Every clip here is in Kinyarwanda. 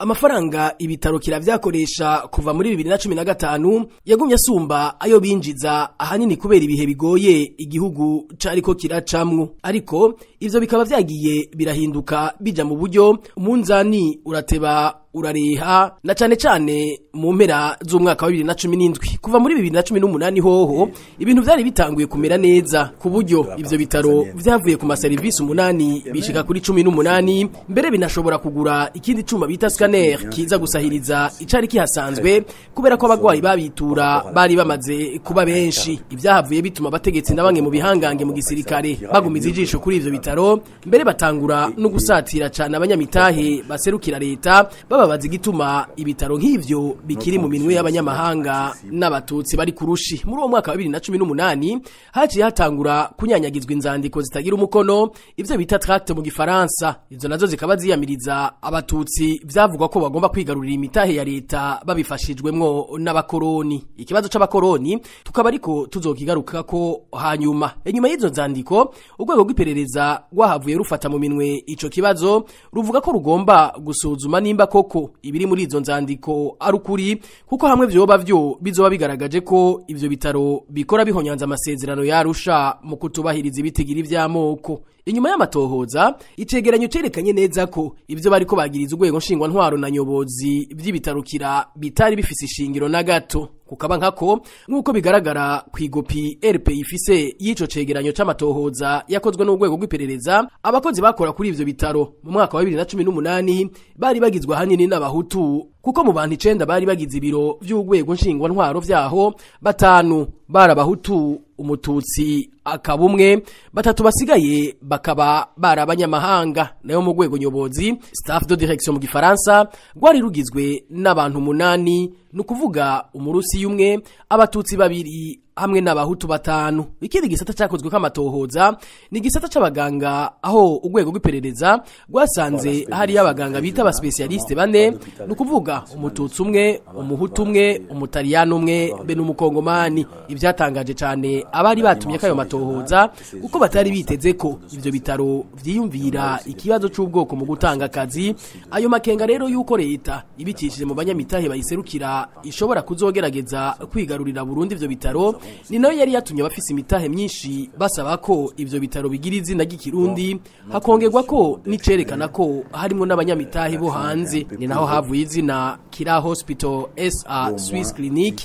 amafaranga ibitaro kiravyakoresha kuva muri 2015 yagumye asumba ayo binjiza ahanini kubera ibihe bigoye igihugu cariko kiracamwo ariko ivyo bikaba vyagiye birahinduka bijya mu buryo umunzani urateba urariha na cyane cyane mu mpera z'umwaka wa bibiri na cumi n'indwi kuva muri bibiri na cumi n'umunani hoho ibintu byari bitanguye kumera neza ku buryo ibyo bitaro byavuye ku maserivisi umunani bishika kuri cumi n'umunani mbere binashobora kugura ikindi cyuma bita sikaneri kiza gusahiriza icyari kihasanzwe kubera ko abarwayi babitura bari bamaze kuba benshi ibyahavuye bituma abategetsi na bamwe mu bihangange mu gisirikare bagumiza ijisho kuri ibyo bitaro mbere batangura no gusatira cyane abanyamitahe baserukira leta bababaza igituma ibitaro nk'ivyo bikiri mu minwe y'abanyamahanga n'abatutsi bari kurushi muri uwo mwaka wa 2018 haciye hatangura kunyanyagizwa inzandiko zitagira umukono ivyo bita tract mu gifaransa izo nazo zikaba ziyamiriza abatutsi vyavugwa ko bagomba kwigarurira imitahe ya leta babifashijwemwo n'abakoroni ikibazo c'abakoroni tukaba ariko tuzokigaruka ko hanyuma inyuma y'izo nzandiko urwego rw'iperereza rwahavuye rufata mu minwe ico kibazo ruvuga ko rugomba gusuzuma nimba koko ko ibiri muri izo nzandiko ari ukuri kuko hamwe byoba byo bizoba bigaragaje ko ibyo bitaro bikora bihonyanza amasezerano yarusha mu kutubahiriza ibitigiri by'amoko inyuma y'amatohoza icegeranyo cerekanye neza ko ibyo bariko bagiriza urwego nshingwa ntwaro na nyobozi by'ibitarukira bitari bifise ishingiro na gato kukaba nkako nk'uko bigaragara ku igopi rp ifise y'icyo cegeranyo cy'amatohoza yakozwe n'urwego rw'iperereza abakozi bakora kuri ibyo bitaro mu mwaka wa bibiri na cumi n'umunani bari bagizwa ahanini n'abahutu kuko mu bantu icenda bari bagize ibiro vy'urwego nshingwa ntwaro vyaho batanu barabahutu umututsi akaba umwe batatu basigaye bakaba bari abanyamahanga nayo mu rwego nyobozi staff de direction mu gifaransa rwari rugizwe n'abantu munani ni ukuvuga umurusi y'umwe abatutsi babiri hamwe n'abahutu batanu ikindi gisata cyakozwe k'amatohoza ni igisata cy'abaganga aho urwego rw'iperereza rwasanze hariyo abaganga bita abasipesiyalisite bane ni kuvuga umututsi umwe umuhutu umwe umutariyani umwe be n'umukongomani ibyatangaje cyane abari batumye k'ayo matohoza kuko batari biteze ko ibyo bitaro byiyumvira ikibazo cy'ubwoko mu gutanga akazi ayo makenga rero y'uko leta ibikishije mu banyamitahe bayiserukira ishobora kuzogerageza kwigarurira burundu ibyo bitaro ni nayo yari yatumye abafise imitahe myinshi basaba ko ibyo bitaro bigira izina ry'ikirundi hakongerwa ko n'icerekana ko harimo n'abanyamitahe bo hanze ni naho havuye izina kira hospital sa swiss Clinique.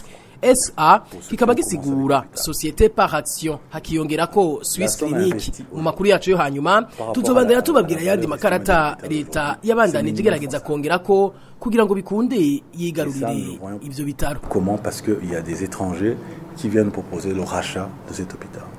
sa kikabagisigura societe par action hakiyongera ko Swiss Clinic mu makuru yacu yo hanyuma tuzobandana tubabwira yandi makarata leta yabandanije igerageza kongera ko kugira ngo bikunde yigarurire ibyo bitaro comment parce que il y a des étrangers qui viennent proposer le rachat de cet hôpital